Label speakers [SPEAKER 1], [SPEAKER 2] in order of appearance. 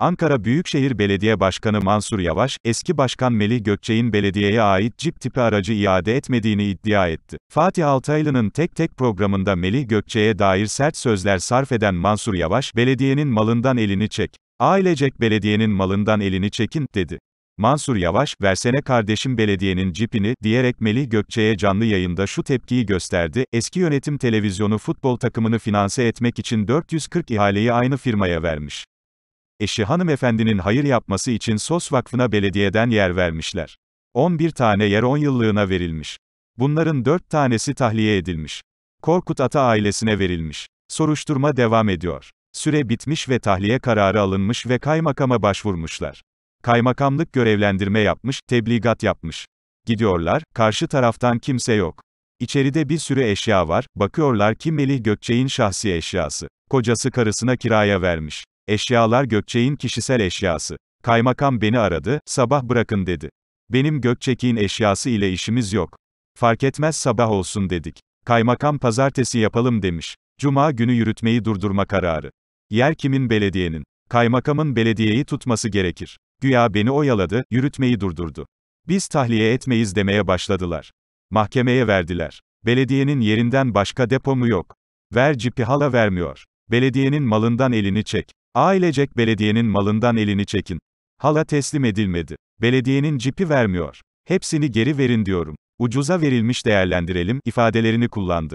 [SPEAKER 1] Ankara Büyükşehir Belediye Başkanı Mansur Yavaş, eski başkan Melih Gökçek'in belediyeye ait cip tipi aracı iade etmediğini iddia etti. Fatih Altaylı'nın tek tek programında Melih Gökçek'e dair sert sözler sarf eden Mansur Yavaş, belediyenin malından elini çek. Ailecek belediyenin malından elini çekin, dedi. Mansur Yavaş, versene kardeşim belediyenin cipini, diyerek Melih Gökçe'ye canlı yayında şu tepkiyi gösterdi, eski yönetim televizyonu futbol takımını finanse etmek için 440 ihaleyi aynı firmaya vermiş. Eşi hanımefendinin hayır yapması için Sos Vakfı'na belediyeden yer vermişler. 11 tane yer 10 yıllığına verilmiş. Bunların 4 tanesi tahliye edilmiş. Korkut Ata ailesine verilmiş. Soruşturma devam ediyor. Süre bitmiş ve tahliye kararı alınmış ve kaymakama başvurmuşlar. Kaymakamlık görevlendirme yapmış, tebligat yapmış. Gidiyorlar, karşı taraftan kimse yok. İçeride bir sürü eşya var, bakıyorlar ki Melih Gökçe'nin şahsi eşyası. Kocası karısına kiraya vermiş. Eşyalar Gökçek'in kişisel eşyası. Kaymakam beni aradı, sabah bırakın dedi. Benim Gökçek'in eşyası ile işimiz yok. Fark etmez sabah olsun dedik. Kaymakam pazartesi yapalım demiş. Cuma günü yürütmeyi durdurma kararı. Yer kimin belediyenin? Kaymakamın belediyeyi tutması gerekir. Güya beni oyaladı, yürütmeyi durdurdu. Biz tahliye etmeyiz demeye başladılar. Mahkemeye verdiler. Belediyenin yerinden başka depo mu yok? Ver cipi hala vermiyor. Belediyenin malından elini çek. Ailecek belediyenin malından elini çekin. Hala teslim edilmedi. Belediyenin cipi vermiyor. Hepsini geri verin diyorum. Ucuza verilmiş değerlendirelim ifadelerini kullandı.